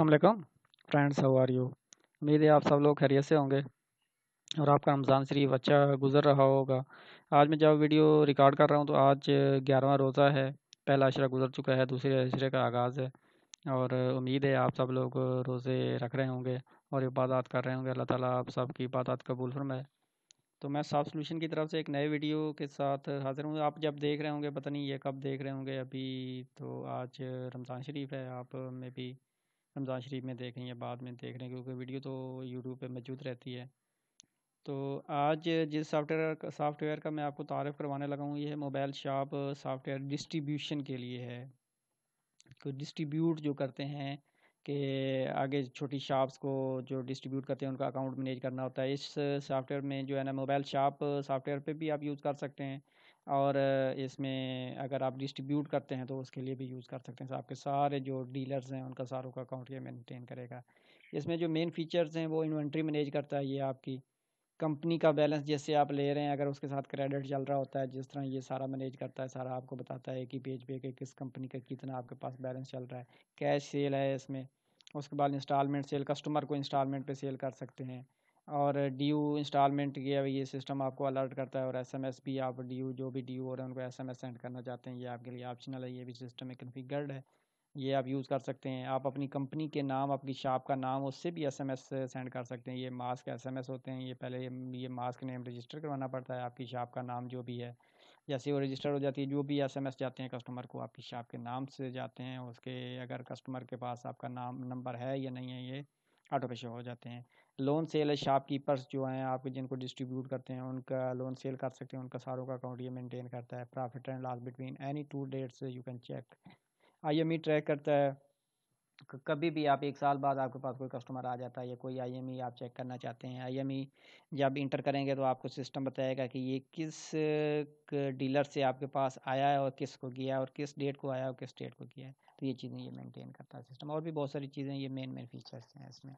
अल्लाम friends how are you उम्मीद है आप सब लोग खैरियत से होंगे और आपका रमज़ान शरीफ अच्छा गुजर रहा होगा आज मैं जब वीडियो रिकॉर्ड कर रहा हूँ तो आज ग्यारहवा रोज़ा है पहला अशरा गुजर चुका है दूसरे अशरे का आगाज़ है और उम्मीद है आप सब लोग रोज़े रख रहे होंगे और इबादत कर रहे होंगे अल्लाह ताली आप सब की इबादत कबूल फरमाए तो मैं साफ सोल्यूशन की तरफ से एक नए वीडियो के साथ हाज़िर हूँ आप जब देख रहे होंगे पता नहीं ये कब देख रहे होंगे अभी तो आज रमज़ान शरीफ है आप में भी रमज़ान शरीफ में देख रहे हैं बाद में देख रहे हैं क्योंकि वीडियो तो यूट्यूब पर मौजूद रहती है तो आज जिस सॉफ्टवेयर सॉफ्टवेयर का मैं आपको तारफ़ करवाने लगा हूँ ये मोबाइल शॉप सॉफ्टवेयर डिस्ट्रीब्यूशन के लिए है तो डिस्ट्रीब्यूट जो करते हैं कि आगे छोटी शॉप्स को जो डिस्ट्रीब्यूट करते हैं उनका अकाउंट मैनेज करना होता है इस सॉफ्टवेयर में जो है ना मोबाइल शॉप सॉफ्टवेयर पे भी आप यूज़ कर सकते हैं और इसमें अगर आप डिस्ट्रीब्यूट करते हैं तो उसके लिए भी यूज़ कर सकते हैं आपके सारे जो डीलर्स हैं उनका सारों का अकाउंट ये मेनटेन करेगा इसमें जो मेन फीचर्स हैं वो इन्वेंट्री मैनेज करता है ये आपकी कंपनी का बैलेंस जैसे आप ले रहे हैं अगर उसके साथ क्रेडिट चल रहा होता है जिस तरह ये सारा मैनेज करता है सारा आपको बताता है कि पेज पे के किस कंपनी का कितना आपके पास बैलेंस चल रहा है कैश सेल है इसमें उसके बाद इंस्टॉलमेंट सेल कस्टमर को इंस्टॉलमेंट पे सेल कर सकते हैं और ड्यू इंस्टॉलमेंट ये ये सिस्टम आपको अलर्ट करता है और एसएमएस भी आप ड्यू जो भी ड्यू हो रहे हैं उनको एसएमएस सेंड करना चाहते हैं ये आपके लिए ऑप्शनल है ये भी सिस्टम में कन्फिगर्ड है ये आप यूज़ कर सकते हैं आप अपनी कंपनी के नाम आपकी शॉप का नाम उससे भी एसएमएस सेंड कर सकते हैं ये मास्क एसएमएस होते हैं ये पहले ये मास्क नेम रजिस्टर करवाना पड़ता है आपकी शॉप का नाम जो भी है जैसे वो रजिस्टर हो जाती है जो भी एसएमएस जाते हैं कस्टमर को आपकी शॉप के नाम से जाते हैं उसके अगर कस्टमर के पास आपका नाम नंबर है या नहीं है ये ऑटो पे शो हो जाते हैं लोन सेल है शॉपकीपर्स जो हैं आपके जिनको डिस्ट्रीब्यूट करते हैं उनका लोन सेल कर सकते हैं उनका सारों का अकाउंट ये मेंटेन करता है profit and loss between any two dates you can check IME track करता है कभी भी आप एक साल बाद आपके पास कोई कस्टमर आ जाता है या कोई आईएमई e आप चेक करना चाहते हैं आईएमई e जब इंटर करेंगे तो आपको सिस्टम बताएगा कि ये किस डीलर से आपके पास आया है और किस को है और किस डेट को आया और किस डेट को किया है तो ये चीज़ें ये मेंटेन करता है सिस्टम और भी बहुत सारी चीज़ें ये मेन मेन फीचर्स हैं इसमें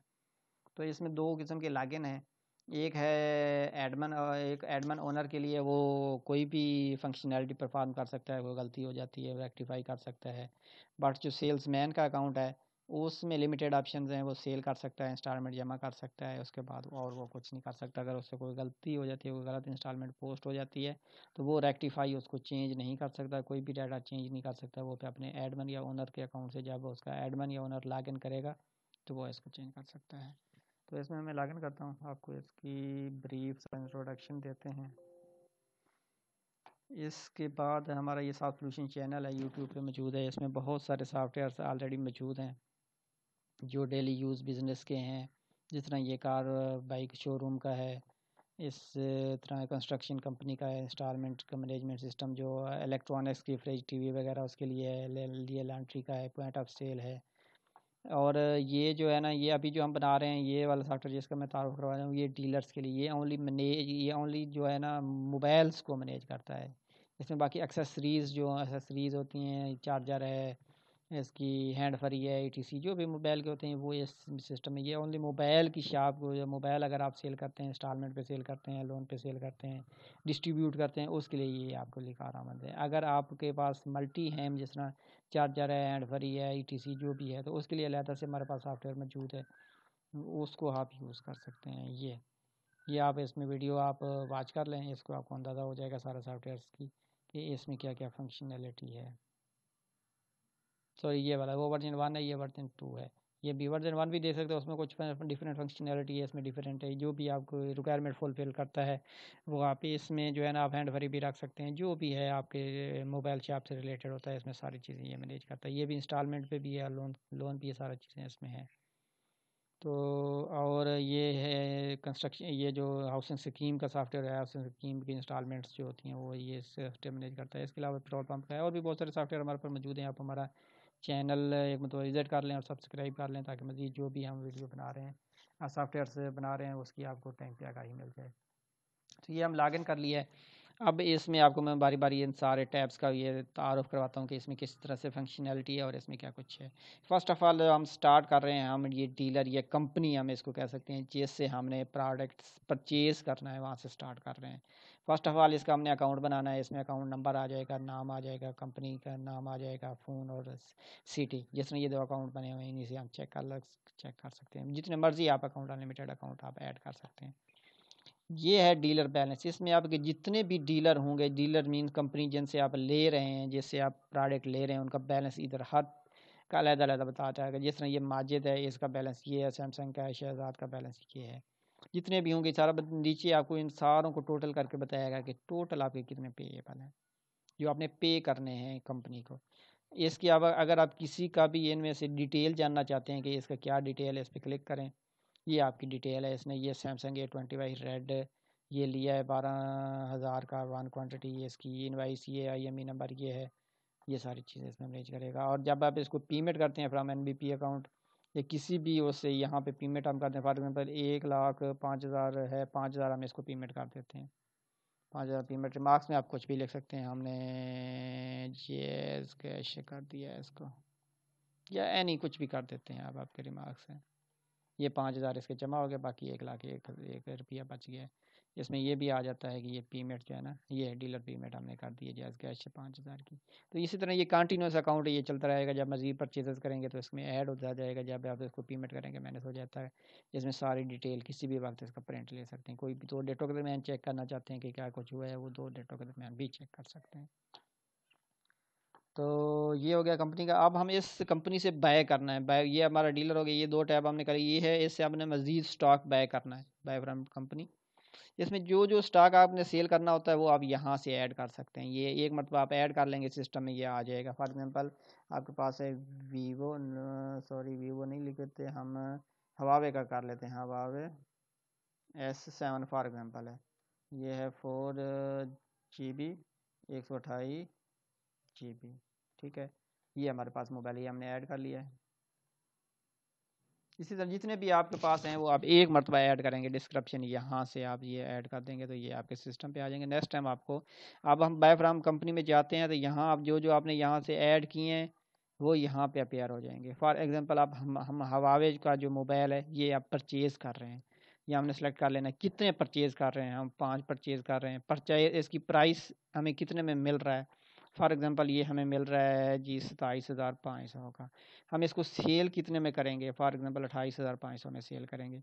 तो इसमें दो किस्म के लागिन हैं एक है एडमन एक एडमन ओनर के लिए वो कोई भी फंक्शनैलिटी परफॉर्म कर सकता है वो गलती हो जाती है रेक्टिफाई कर सकता है बट जो सेल्स मैन का अकाउंट है उसमें लिमिटेड ऑप्शन हैं वो सेल कर सकता है इंस्टॉलमेंट जमा कर सकता है उसके बाद और वो कुछ नहीं कर सकता अगर उससे कोई गलती हो जाती है कोई गलत इंस्टॉलमेंट पोस्ट हो जाती है तो वो रेक्टिफाई उसको चेंज नहीं कर सकता कोई भी डाटा चेंज नहीं कर सकता वो फिर अपने एडमन या ओनर के अकाउंट से जब उसका एडमन या ओनर लॉग इन करेगा तो वो इसको चेंज कर सकता है तो इसमें मैं लॉगिन करता हूँ आपको इसकी ब्रीफ इंट्रोडक्शन देते हैं इसके बाद हमारा ये साफ सोल्यूशन चैनल है यूट्यूब पे मौजूद है इसमें बहुत सारे सॉफ्टवेयर ऑलरेडी मौजूद हैं जो डेली यूज़ बिज़नेस के हैं जिस तरह ये कार बाइक शोरूम का है इस तरह कंस्ट्रक्शन कंपनी का है इंस्टॉलमेंट का मैनेजमेंट सिस्टम जो इलेक्ट्रॉनिक्स की फ्रिज टीवी वगैरह उसके लिए है लिए लॉन्ड्री का है पॉइंट ऑफ सेल है और ये जो है ना ये अभी जो हम बना रहे हैं ये वाला सॉफ्टवेयर जिसका मैं तारुफ करवा रहा हूँ ये डीलर्स के लिए ये ओनली मैनेज ये ओनली जो है ना मोबाइल्स को मैनेज करता है इसमें बाकी एक्सेसरीज़ जो एक्सेसरीज़ होती हैं चार्जर है इसकी हैंड फ्री है ई टी सी जो भी मोबाइल के होते हैं वो इस सिस्टम में ये ओनली मोबाइल की शॉप या मोबाइल अगर आप सेल करते हैं इंस्टॉलमेंट पे सेल करते हैं लोन पे सेल करते हैं डिस्ट्रीब्यूट करते हैं उसके लिए ये आपको लिखा आरामंद है अगर आपके पास मल्टी हैम जिस तरह चार्जर है हैंड फ्री है ई टी सी जो भी है तो उसके लिए अलहदा से हमारे पास सॉफ्टवेयर मौजूद है उसको आप यूज़ कर सकते हैं ये ये आप इसमें वीडियो आप वाच uh, कर लें इसको आपको अंदाज़ा हो जाएगा सारा सॉफ्टवेयर की कि इसमें क्या क्या फंक्शनैलिटी है सॉरी ये वाला वो वर्जन वन है ये वर्जन टू है ये भी वर्जन वन भी दे सकते हो उसमें कुछ डिफरेंट फंक्शनैलिटी है इसमें डिफरेंट है जो भी आपको रिक्वायरमेंट फुलफिल करता है वो आप इसमें जो है ना आप हैंड फ्री भी रख सकते हैं जो भी है आपके मोबाइल से आपसे रिलेटेड होता है इसमें सारी चीज़ें ये मैनेज करता है ये भी इंस्टॉलमेंट पे भी है लोन लोन भी है सारा चीज़ें इसमें है तो और ये है कंस्ट्रक्शन ये जो हाउसिंग स्कीम का सॉफ्टवेयर है हाउसिंग स्कीम की इंस्टॉलमेंट्स जो होती हैं वो ये सॉफ्टवेयर मैनेज करता है इसके अलावा पेट्रोल पंप है और भी बहुत सारे सॉफ्टवेयर हमारे पर मौजूद हैं आप हमारा चैनल एक मतलब विज़िट कर लें और सब्सक्राइब कर लें ताकि मज़ीद जो भी हम वीडियो बना रहे हैं सॉफ्टवेयर से बना रहे हैं उसकी आपको टाइम पे आगाही मिल जाए तो ये हम लॉगिन कर लिया है अब इसमें आपको मैं बारी बारी इन सारे टैब्स का ये तारफ़ करवाता हूँ कि इसमें किस तरह से फंक्शनैलिटी है और इसमें क्या कुछ है फ़र्स्ट ऑफ़ ऑल हम स्टार्ट कर रहे हैं हम ये डीलर या कंपनी हम इसको कह सकते हैं जिससे हमने प्रोडक्ट्स परचेज़ करना है वहाँ से स्टार्ट कर रहे हैं फ़र्स्ट ऑफ़ ऑल इसका हमने अकाउंट बनाना है इसमें अकाउंट नंबर आ जाएगा नाम आ जाएगा कंपनी का नाम आ जाएगा फ़ोन और सिटी जिसमें ये दो अकाउंट बने हुए हैं इन्हीं से हम चेक कर चेक कर सकते हैं जितने मर्ज़ी आप अकाउंट अनलिमिटेड अकाउंट आप ऐड कर सकते हैं ये है डीलर बैलेंस इसमें आपके जितने भी डीलर होंगे डीलर मीन कंपनी जिनसे आप ले रहे हैं जिससे आप प्रोडक्ट ले रहे हैं उनका बैलेंस इधर हर का अलहदा अलहदा बताता जाएगा जिस तरह ये माजिद है इसका बैलेंस ये है सैमसंग का है शहजाद का बैलेंस ये है जितने भी होंगे सारा नीचे आपको इन सारों को टोटल करके बताएगा कि टोटल आपके कितने पेएबल हैं जो आपने पे करने हैं कंपनी को इसके अलावा अगर आप किसी का भी इनमें से डिटेल जानना चाहते हैं कि इसका क्या डिटेल है इस पर क्लिक करें ये आपकी डिटेल है इसने ये Samsung A twenty Y red ये लिया है बारह हज़ार का वन क्वांटिटी ये इसकी इनवाइस ये आई एम ई नंबर ये है ये सारी चीज़ें इसमें मैनेज करेगा और जब आप इसको पेमेंट करते हैं from N B P account या किसी भी उससे यहाँ पे पेमेंट हम करते हैं फॉर एग्जाम्पल एक लाख पाँच हज़ार है पाँच हज़ार हम इसको पेमेंट कर देते हैं पाँच हज़ार पेमेंट मार्क्स में आप कुछ भी लिख सकते हैं हमने ये कैश कर दिया है इसको या एनी कुछ भी कर देते हैं आप आपके रिमार्क्स हैं ये पाँच हज़ार इसके जमा हो गए बाकी एक लाख एक एक रुपया बच गया इसमें ये भी आ जाता है कि ये पेमेंट जो है ना ये डीलर पेमेंट हमने कर दी है जैज़ कैश पाँच हज़ार की तो इसी तरह ये कंटिन्यूस अकाउंट ये चलता रहेगा जब मज़ीद परचेजेस करेंगे तो इसमें ऐड होता जाएगा जब आप इसको पेमेंट करेंगे मैनेज हो जाता है इसमें सारी डिटेल किसी भी वक्त इसका प्रिंट ले सकते हैं कोई भी दो डेटों के दरमियान चेक करना चाहते हैं कि क्या कुछ हुआ है वो दो डेटों के दरमियान भी चेक कर सकते हैं तो ये हो गया कंपनी का अब हम इस कंपनी से बाय करना है बाय ये हमारा डीलर हो गया ये दो टैब हमने करी ये है इससे हमने मज़ीद स्टॉक बाय करना है बाय फ्रॉम कंपनी इसमें जो जो स्टॉक आपने सेल करना होता है वो आप यहाँ से ऐड कर सकते हैं ये एक मतलब आप ऐड कर लेंगे सिस्टम में ये आ जाएगा फॉर एग्ज़ाम्पल आपके पास है वीवो सॉरी वीवो नहीं लिखते हम हवावे का कर लेते हैं Huawei S seven for example है ये है फोर जी बी एक सौ अठाई जी बी ठीक है ये हमारे पास मोबाइल ये हमने ऐड कर लिया है इसी तरह जितने भी आपके पास हैं वो आप एक मरतबा ऐड करेंगे डिस्क्रिप्शन यहाँ से आप ये ऐड कर देंगे तो ये आपके सिस्टम पे आ जाएंगे नेक्स्ट टाइम आपको अब हम बाय फ्राम कंपनी में जाते हैं तो यहाँ आप जो जो आपने यहाँ से ऐड किए हैं वो यहाँ पे अपेयर हो जाएंगे फॉर एग्जांपल आप हम हम हवावेज का जो मोबाइल है ये आप परचेज़ कर रहे हैं ये हमने सेलेक्ट कर लेना है कितने परचेज़ कर रहे हैं हम पाँच परचेज़ कर रहे हैं परचेज इसकी प्राइस हमें कितने में मिल रहा है फॉर एग्ज़ाम्पल ये हमें मिल रहा है जी सताईस हज़ार पाँच सौ का हम इसको सेल कितने में करेंगे फॉर एग्ज़ाम्पल अट्ठाईस हज़ार पाँच सौ में सेल करेंगे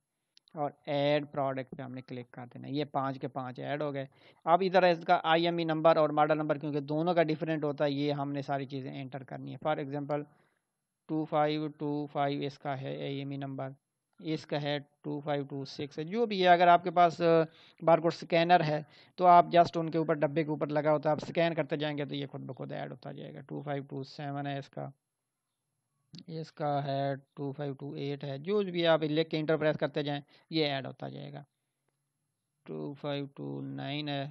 और ऐड प्रोडक्ट पे हमने क्लिक कर देना ये पाँच के पाँच ऐड हो गए अब इधर इसका ई e नंबर और मॉडल नंबर क्योंकि दोनों का डिफरेंट होता है ये हमने सारी चीज़ें एंटर करनी है for example two five two five इसका है आई एम ई नंबर इसका है टू फाइव टू सिक्स जो भी है अगर आपके पास बारकोड स्कैनर है तो आप जस्ट उनके ऊपर डब्बे के ऊपर लगा होता तो है आप स्कैन करते जाएंगे तो ये खुद ब खुद ऐड होता जाएगा टू फाइव टू सेवन है इसका इसका है टू फाइव टू एट है जो भी आप लिख के इंटर प्रेस करते जाएं ये ऐड होता जाएगा टू फाइव टू नाइन है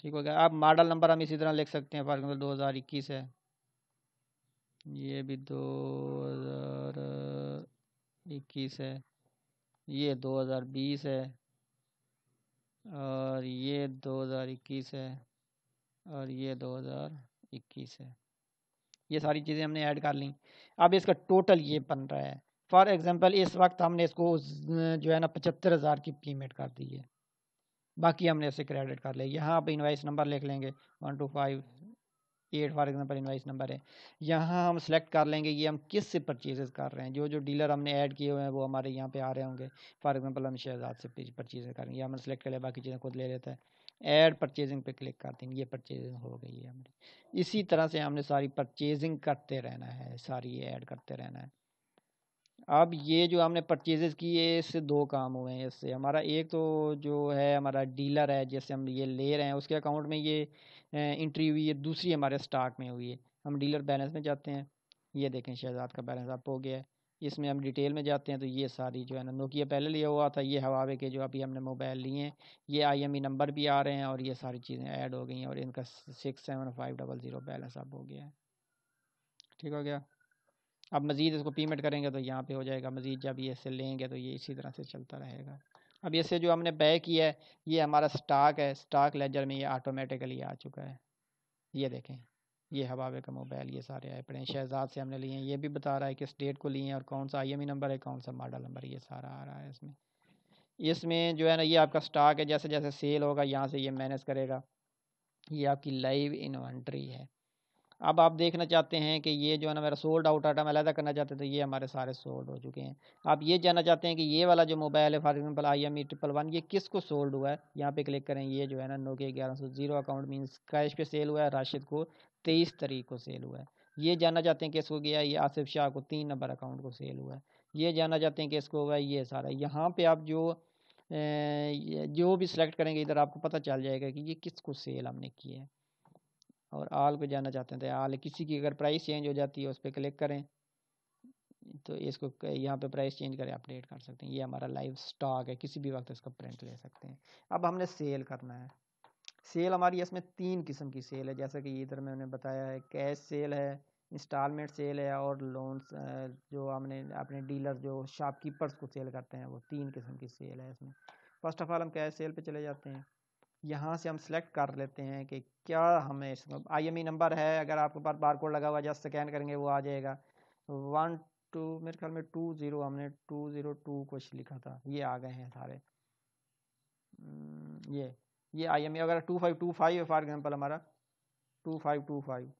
ठीक हो गया आप मॉडल नंबर हम इसी तरह लिख सकते हैं फॉर एग्जाम्पल दो हज़ार इक्कीस है ये भी दो हज़ार इक्कीस है ये दो हज़ार बीस है और ये दो हज़ार इक्कीस है और ये दो हज़ार इक्कीस है ये सारी चीज़ें हमने ऐड कर ली अब इसका टोटल ये बन रहा है फॉर एग्ज़ाम्पल इस वक्त हमने इसको जो है ना पचहत्तर हज़ार की पेमेंट कर दी है बाकी हमने इसे क्रेडिट कर लिया यहाँ आप इन्वाइस नंबर लिख लेंगे one two five eight for example invoice number है यहाँ हम सेलेक्ट कर लेंगे ये हम किस से परचेजेज़ कर रहे हैं जो जो डीलर हमने ऐड किए हुए हैं वो हमारे यहाँ पे आ रहे होंगे फॉर एग्ज़ाम्पल हम शहजाद से परचेजेज करेंगे हमने सेलेक्ट कर लिया बाकी चीज़ें खुद ले लेता है ऐड परचेजिंग पे क्लिक कर देंगे ये परचेजिंग हो गई है हमारी इसी तरह से हमने सारी परचेजिंग करते रहना है सारी ऐड करते रहना है अब ये जो हमने परचेजेस की है इससे दो काम हुए हैं इससे हमारा एक तो जो है हमारा डीलर है जैसे हम ये ले रहे हैं उसके अकाउंट में ये इंट्री हुई है दूसरी हमारे स्टॉक में हुई है हम डीलर बैलेंस में जाते हैं ये देखें शहजाद का बैलेंस अप हो गया है इसमें हम डिटेल में जाते हैं तो ये सारी जो है ना नोकिया पहले लिया हुआ था ये हवावे के जो अभी हमने मोबाइल लिए हैं ये आईएमई नंबर भी आ रहे हैं और ये सारी चीज़ें ऐड हो गई हैं और इनका six seven five double zero balance up हो गया है ठीक हो गया अब मज़ीद इसको पेमेंट करेंगे तो यहाँ पे हो जाएगा मज़ीद जब ये इसे लेंगे तो ये इसी तरह से चलता रहेगा अब इसे जो हमने बै किया है ये हमारा स्टाक है स्टाक लेजर में ये ऑटोमेटिकली आ चुका है ये देखें ये हवावे का मोबाइल ये सारे आए पड़े शहजाद से हमने लिए हैं ये भी बता रहा है किस डेट को लिए हैं और कौन सा आई e नंबर है कौन सा मॉडल नंबर ये सारा आ रहा है इसमें इसमें जो है ना ये आपका स्टॉक है जैसे जैसे सेल होगा यहाँ से ये मैनेज करेगा ये आपकी लाइव इन्वेंट्री है अब आप देखना चाहते हैं कि ये जो है ना मेरा सोल्ड आउट आइटम अलहदा करना चाहते हैं तो ये हमारे सारे सोल्ड हो चुके हैं आप ये जानना चाहते हैं कि ये वाला जो मोबाइल है for example I M E triple one ये किस को सोल्ड हुआ है यहाँ पे क्लिक करें ये जो है ना के ग्यारह सौ जीरो अकाउंट मीन्स कैश पे सेल हुआ है राशिद को तेईस तरीक को सेल हुआ है ये जानना चाहते हैं कि इसको गया ये आसिफ शाह को तीन नंबर अकाउंट को सेल हुआ है ये जानना चाहते हैं कि इसको हुआ ये सारा यहाँ पर आप जो जो भी सिलेक्ट करेंगे इधर आपको पता चल जाएगा कि ये किसको सेल हमने किया है और आल पे जाना चाहते हैं तो आल किसी की अगर प्राइस चेंज हो जाती है उस पर क्लिक करें तो इसको यहाँ पे प्राइस चेंज करें अपडेट कर सकते हैं ये हमारा लाइव स्टॉक है किसी भी वक्त इसका प्रिंट ले सकते हैं अब हमने सेल करना है सेल हमारी इसमें तीन किस्म की सेल है जैसा कि इधर मैंने बताया है कैश सेल है इंस्टॉलमेंट सेल है और लोन्स जो हमने अपने डीलर जो शॉपकीपर्स को सेल करते हैं वो तीन किस्म की सेल है इसमें फर्स्ट ऑफ ऑल हम कैश सेल पे चले जाते हैं यहाँ से हम सेलेक्ट कर लेते हैं कि क्या हमें इसमें आईएमई नंबर है अगर आपके पास बार कोड लगा हुआ जस्ट स्कैन करेंगे वो आ जाएगा वन टू मेरे ख्याल में टू ज़ीरो हमने टू ज़ीरो टू कुछ लिखा था ये आ गए हैं सारे हम्म, ये ये आई एम e, अगर टू फाइव टू फाइव है फॉर एग्जाम्पल हमारा two five two five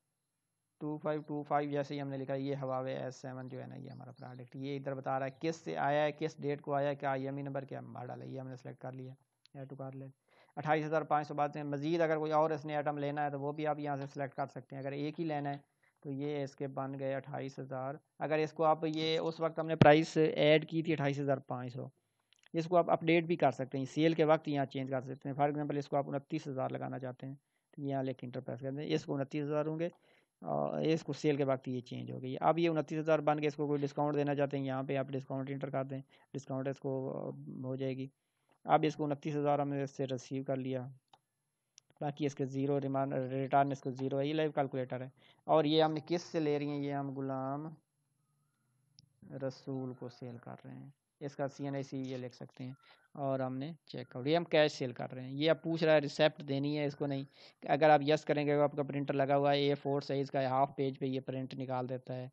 two five two five जैसे ही हमने लिखा ये हवावे एस सेवन जो है ना ये हमारा प्रोडक्ट ये इधर बता रहा है किस से आया है किस डेट को आया है क्या आई एम ई नंबर क्या मॉडल है ये हमने सेलेक्ट कर लिया एड टू कार लेट अट्ठाईस हज़ार पाँच सौ बाद में मज़ीद अगर कोई और इसने आइटम लेना है तो वो भी आप यहाँ से सिलेक्ट कर सकते हैं अगर एक ही लेना है तो ये इसके बन गए अट्ठाईस हज़ार अगर इसको आप ये उस वक्त हमने प्राइस ऐड की थी अट्ठाईस हज़ार पाँच सौ इसको आप अपडेट भी कर सकते हैं सेल के वक्त यहाँ चेंज कर सकते हैं फॉर एग्जांपल इसको आप उनतीस हज़ार लगाना चाहते हैं तो यहाँ लेके इंटर प्रेस कर दें इसको उनतीस हज़ार होंगे और इसको सेल के वक्त ये चेंज हो गई अब ये उनतीस हज़ार बन के इसको कोई डिस्काउंट देना चाहते हैं यहाँ पे आप डिस्काउंट इंटर कर दें डिस्काउंट इसको हो जाएगी अब इसको उनतीस हज़ार हमने इससे रिसीव कर लिया बाकी इसके ज़ीरो रिटर्न इसको ज़ीरो है ये लाइव कैलकुलेटर है और ये हम किस से ले रही हैं ये हम गुलाम रसूल को सेल कर रहे हैं इसका सी एन आई सी ये लिख सकते हैं और हमने चेक चेकआउट ये हम कैश सेल कर रहे हैं ये आप पूछ रहा है रिसेप्ट देनी है इसको नहीं अगर आप यस करेंगे तो आपका प्रिंटर लगा हुआ है ए फोर साइज़ का हाफ पेज पे ये प्रिंट निकाल देता है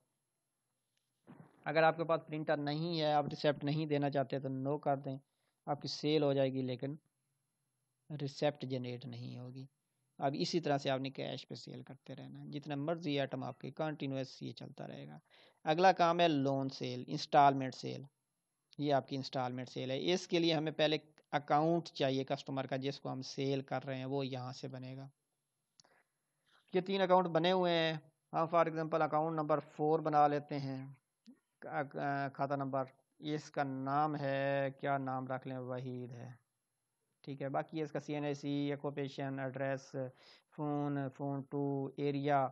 अगर आपके पास प्रिंटर नहीं है आप रिसेप्ट नहीं देना चाहते तो नो कर दें आपकी सेल हो जाएगी लेकिन रिसेप्ट जनरेट नहीं होगी अब इसी तरह से आपने कैश पे सेल करते रहना है जितना मर्जी आइटम आपके कंटिन्यूस ये चलता रहेगा अगला काम है लोन सेल इंस्टॉलमेंट सेल ये आपकी इंस्टॉलमेंट सेल है इसके लिए हमें पहले अकाउंट चाहिए कस्टमर का जिसको हम सेल कर रहे हैं वो यहाँ से बनेगा ये तीन अकाउंट बने हुए हैं हम for example account number four बना लेते हैं खाता नंबर इसका नाम है क्या नाम रख लें वहीद है ठीक है बाकी इसका C N I C occupation address phone phone two area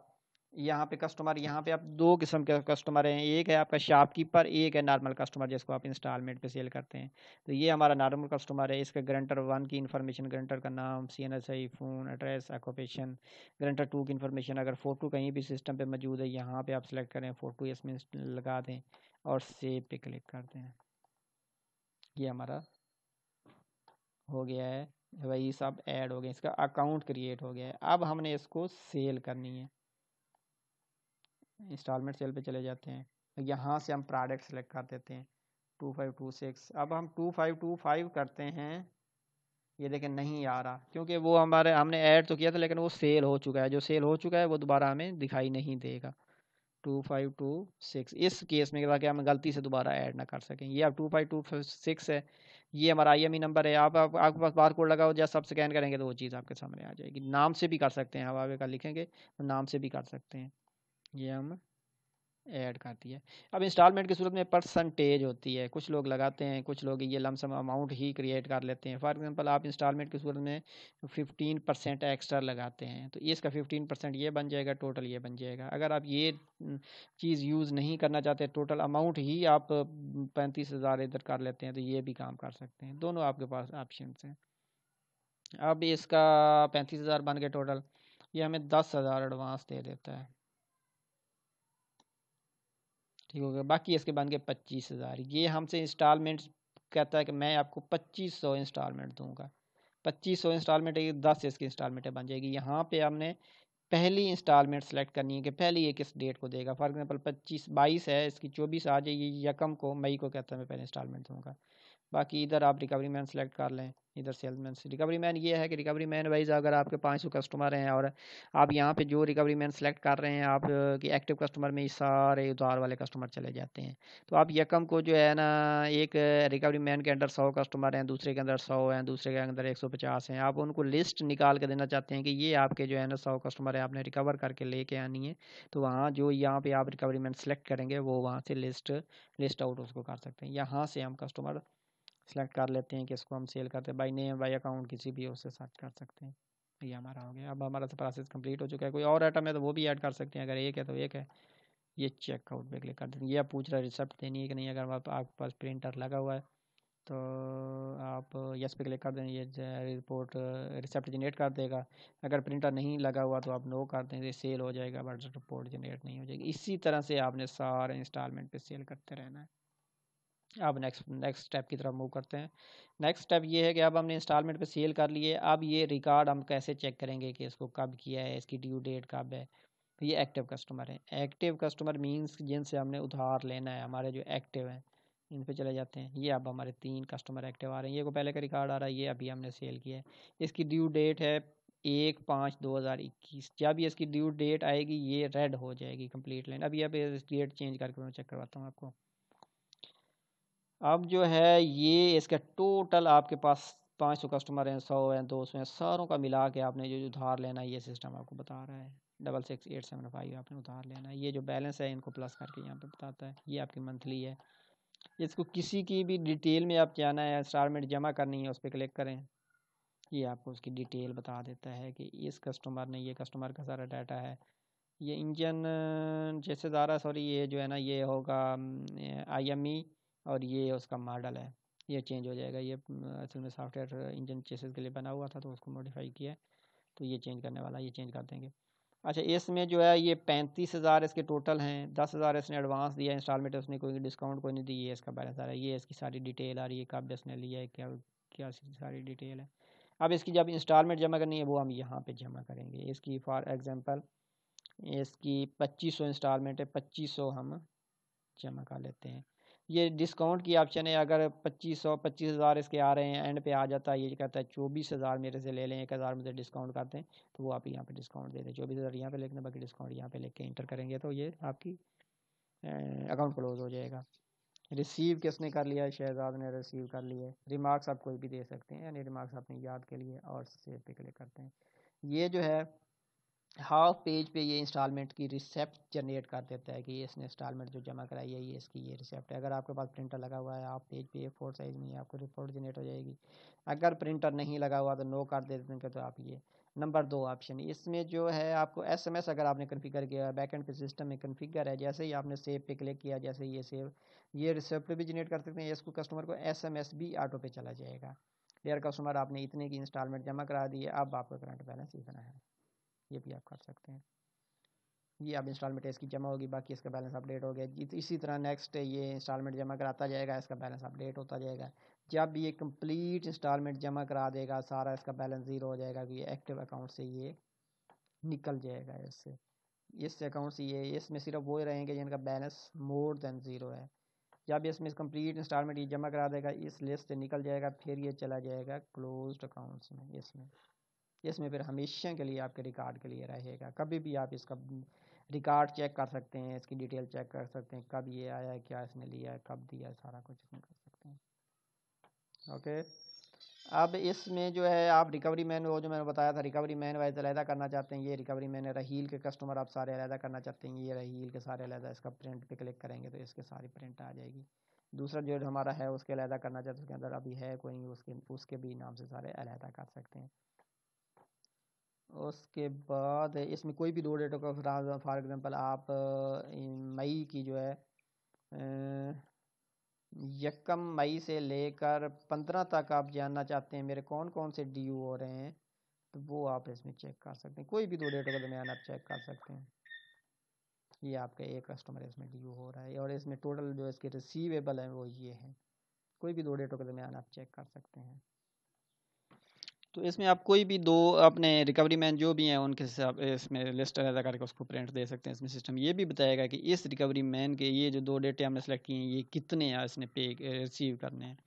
यहाँ पे कस्टमर यहाँ पे आप दो किस्म के कस्टमर हैं एक है आपका शॉपकीपर एक है नॉर्मल कस्टमर जिसको आप इंस्टॉलमेंट पे सेल करते हैं तो ये हमारा नॉर्मल कस्टमर है इसका ग्रंटर वन की इन्फॉर्मेशन ग्रंटर का नाम C N S I phone address occupation guarantor two की इन्फॉर्मेशन अगर फ़ोटो कहीं भी सिस्टम पर मौजूद है यहाँ पर आप सेलेक्ट करें फ़ोटो इसमें लगा दें और सेव पे क्लिक करते हैं ये हमारा हो गया है वही सब ऐड हो गया इसका अकाउंट क्रिएट हो गया है अब हमने इसको सेल करनी है इंस्टॉलमेंट सेल पे चले जाते हैं यहाँ से हम प्रोडक्ट सेलेक्ट कर देते हैं टू फाइव टू सिक्स अब हम टू फाइव टू फाइव करते हैं ये देखें नहीं आ रहा क्योंकि वो हमारे हमने ऐड तो किया था लेकिन वो सेल हो चुका है जो सेल हो चुका है वो दोबारा हमें दिखाई नहीं देगा टू फाइव टू सिक्स इस केस में ताकि हम गलती से दोबारा ऐड ना कर सकें ये अब टू फाइव टू सिक्स है ये हमारा आई एम ई नंबर है आप आप आपके पास बार कोड लगा हो जब सब स्कैन करेंगे तो वो चीज़ आपके सामने आ जाएगी नाम से भी कर सकते हैं हवावे का लिखेंगे तो नाम से भी कर सकते हैं ये हम ऐड करती है अब इंस्टॉलमेंट की सूरत में परसेंटेज होती है कुछ लोग लगाते हैं कुछ लोग ये लमसम अमाउंट ही क्रिएट कर लेते हैं फॉर एग्जांपल आप इंस्टॉलमेंट की सूरत में 15 परसेंट एक्स्ट्रा लगाते हैं तो इसका 15 परसेंट ये बन जाएगा टोटल ये बन जाएगा अगर आप ये हम्म, चीज़ यूज़ नहीं करना चाहते टोटल अमाउंट ही आप हम्म, पैंतीस हज़ार इधर कर लेते हैं तो ये भी काम कर सकते हैं दोनों आपके पास ऑप्शन हैं अब इसका पैंतीस हज़ार बन गया टोटल ये हमें दस हज़ार एडवांस दे देता है ठीक हो गया बाकी इसके बन गए पच्चीस हज़ार ये हमसे इंस्टॉलमेंट कहता है कि मैं आपको पच्चीस सौ इंस्टॉलमेंट दूंगा पच्चीस सौ इंस्टॉलमेंट है दस इसकी इंस्टॉलमेंटें बन जाएगी यहाँ पे हमने पहली इंस्टॉलमेंट सेलेक्ट करनी है कि पहली ये किस डेट को देगा फॉर एग्जांपल पच्चीस बाईस है इसकी चौबीस आ जाएगी यकम को मई को कहता है मैं पहले इंस्टॉलमेंट दूँगा बाकी इधर आप रिकवरी मैन सेलेक्ट कर लें इधर सेल्समैन रिकवरी मैन ये है कि रिकवरी मैन वाइज अगर आपके पाँच सौ कस्टमर हैं और आप यहाँ पे जो रिकवरी मैन सेलेक्ट कर रहे हैं आप कि एक्टिव कस्टमर में ही सारे उधार वाले कस्टमर चले जाते हैं तो आप यकम को जो है ना एक रिकवरी मैन के अंदर सौ कस्टमर हैं दूसरे के अंदर सौ हैं दूसरे के अंदर एक सौ पचास हैं आप उनको लिस्ट निकाल के देना चाहते हैं कि ये आपके जो है ना सौ कस्टमर हैं आपने रिकवर करके लेके आनी है तो वहाँ जो यहाँ पर आप रिकवरी मैन सेलेक्ट करेंगे वो वहाँ से लिस्ट लिस्ट आउट उसको कर सकते हैं यहाँ से हम कस्टमर सेलेक्ट कर लेते हैं कि इसको हम सेल करते हैं बाई नेम बाई अकाउंट किसी भी उससे सर्च कर सकते हैं ये हमारा हो गया अब हमारा प्रोसेस तो कंप्लीट हो चुका है कोई और आइटम है तो वो भी ऐड कर सकते हैं अगर एक है तो एक है ये चेकआउट पे क्लिक कर देते हैं ये पूछ रहा है रिसिप्ट देनी है कि नहीं अगर आपके पास प्रिंटर लगा हुआ है तो आप यस पे क्लिक कर दें ये रिपोर्ट रिसिप्ट जनरेट कर देगा अगर प्रिंटर नहीं लगा हुआ तो आप नो कर दें सेल हो जाएगा बट रिपोर्ट जनरेट नहीं हो जाएगी इसी तरह से आपने सारे इंस्टॉलमेंट पे सेल करते रहना है अब नेक्स्ट नेक्स्ट स्टेप की तरफ मूव करते हैं नेक्स्ट स्टेप ये है कि अब हमने इंस्टॉलमेंट पे सेल कर लिए अब ये रिकॉर्ड हम कैसे चेक करेंगे कि इसको कब किया है इसकी ड्यू डेट कब है तो ये एक्टिव कस्टमर है एक्टिव कस्टमर मींस जिनसे हमने उधार लेना है हमारे जो एक्टिव हैं इन पर चले जाते हैं ये अब हमारे तीन कस्टमर एक्टिव आ रहे हैं ये को पहले का रिकॉर्ड आ रहा है ये अभी हमने सेल किया है इसकी ड्यू डेट है एक पाँच दो हज़ार इक्कीस जब ये इसकी ड्यू डेट आएगी ये रेड हो जाएगी कंप्लीट लाइन अभी अब इस डेट चेंज करके मैं चेक करवाता हूँ आपको अब जो है ये इसका टोटल आपके पास पाँच सौ कस्टमर हैं सौ हैं दो सौ हैं सारों का मिला के आपने जो उधार लेना है ये सिस्टम आपको बता रहा है double six eight seven five आपने उधार लेना है ये जो बैलेंस है इनको प्लस करके यहाँ पे बताता है ये आपकी मंथली है इसको किसी की भी डिटेल में आप जाना है इंस्टॉलमेंट जमा करनी है उस पर क्लिक करें ये आपको उसकी डिटेल बता देता है कि इस कस्टमर ने ये कस्टमर का सारा डाटा है ये इंजन जैसे ज़ारा सॉरी ये जो है ना ये होगा आई एम ई और ये उसका मॉडल है ये चेंज हो जाएगा ये असल में सॉफ्टवेयर इंजन चेसिस के लिए बना हुआ था तो उसको मॉडिफाई किया है तो ये चेंज करने वाला ये चेंज कर देंगे अच्छा इसमें जो है ये पैंतीस हज़ार इसके टोटल हैं दस हज़ार इसने एडवांस दिया इंस्टॉलमेंट उसने कोई डिस्काउंट कोई नहीं दी है इसका बैलेंस आ रहा है ये इसकी सारी डिटेल आ रही है कब इसने लिया है क्या क्या सारी डिटेल है अब इसकी जब इंस्टॉलमेंट जमा करनी है वो हम यहाँ पर जमा करेंगे इसकी फॉर एग्ज़ाम्पल इसकी पच्चीस सौ इंस्टॉलमेंट है पच्चीस सौ हम जमा कर लेते हैं ये डिस्काउंट की ऑप्शन है अगर पच्चीस सौ पच्चीस हज़ार इसके आ रहे हैं एंड पे आ जाता है ये कहता है चौबीस हज़ार मेरे से ले लें एक हज़ार मुझे डिस्काउंट करते हैं तो वो आप यहाँ पे डिस्काउंट दे दें चौबीस हज़ार यहाँ पे लिखना बाकी डिस्काउंट यहाँ पे लेके इंटर करेंगे तो ये आपकी अकाउंट क्लोज हो जाएगा रिसीव किसने कर लिया शहजाद ने रिसीव कर लिया रिमार्क्स आप कोई भी दे सकते हैं यानी रिमार्क्स अपनी याद के लिए और सेव पे क्लिक करते हैं ये जो है हाफ पेज पे ये इंस्टॉलमेंट की रिसेप्ट जनरेट कर देता है कि इसने इंस्टॉलमेंट जो जमा कराई है ये इसकी ये रिसेप्ट है अगर आपके पास प्रिंटर लगा हुआ है आप पेज पे फोर साइज़ में आपको रिपोर्ट जनरेट हो जाएगी अगर प्रिंटर नहीं लगा हुआ तो नो कर दे देंगे तो आप ये नंबर दो ऑप्शन इसमें जो है आपको एसएमएस अगर आपने कन्फिगर किया बैक एंड पे सिस्टम में कन्फिगर है जैसे ही आपने सेव पे क्लिक किया जैसे ये सेव ये रिसेप्ट भी जनरेट कर सकते हैं इसको कस्टमर को एसएमएस भी ऑटो पे चला जाएगा डेयर कस्टमर आपने इतने की इंस्टॉलमेंट जमा करा दी है अब आपका करंट बैलेंस इतना है ये भी आप कर सकते हैं ये अब इंस्टॉलमेंट इसकी जमा होगी बाकी इसका बैलेंस अपडेट हो गया तो इसी तरह नेक्स्ट ये इंस्टॉलमेंट जमा कराता जाएगा इसका बैलेंस अपडेट होता जाएगा जब ये कंप्लीट इंस्टॉलमेंट जमा करा देगा सारा इसका बैलेंस ज़ीरो हो जाएगा कि एक्टिव अकाउंट से ये निकल जाएगा इससे इस अकाउंट से ये इसमें सिर्फ वो रहेंगे जिनका बैलेंस मोर देन ज़ीरो है जब इसमें कम्प्लीट इंस्टॉलमेंट ये जमा करा देगा इस लिस्ट से निकल जाएगा फिर ये चला जाएगा क्लोज अकाउंट्स में इसमें इसमें फिर हमेशा के लिए आपके रिकॉर्ड के लिए रहेगा कभी भी आप इसका रिकॉर्ड चेक कर सकते हैं इसकी डिटेल चेक कर सकते हैं कब ये आया क्या इसने लिया है कब दिया है सारा कुछ इसमें कर सकते हैं ओके अब इसमें जो है आप रिकवरी मैन वो जो मैंने बताया था रिकवरी मैन वाइज अलहदा करना चाहते हैं ये रिकवरी मैन रहील के कस्टमर आप सारे अलहदा करना चाहते हैं ये रहील के सारे अलहदा इसका प्रिंट पे क्लिक करेंगे तो इसके सारी प्रिंट आ जाएगी दूसरा जो हमारा है उसके अलहदा करना चाहते हैं उसके अंदर अभी है कोई उसके उसके भी नाम से सारे अलहदा कर सकते हैं उसके बाद इसमें कोई भी दो डेटों का फॉर एग्ज़ाम्पल आप मई की जो है यकम मई से लेकर पंद्रह तक आप जानना चाहते हैं मेरे कौन कौन से डी हो रहे हैं तो वो आप इसमें चेक कर सकते हैं कोई भी दो डेटों के दरमियान आप चेक कर सकते हैं ये आपका एक कस्टमर इसमें डी हो रहा है और इसमें टोटल जो इसके रिसीवेबल हैं वो ये है कोई भी दो डेटों के दरमियान आप चेक कर सकते हैं तो इसमें आप कोई भी दो अपने रिकवरी मैन जो भी हैं उनके से इसमें लिस्ट अलहदा करके उसको प्रिंट दे सकते हैं इसमें सिस्टम ये भी बताएगा कि इस रिकवरी मैन के ये जो दो डेटे हमने सेलेक्ट किए हैं ये कितने हैं इसने पे रिसीव करने हैं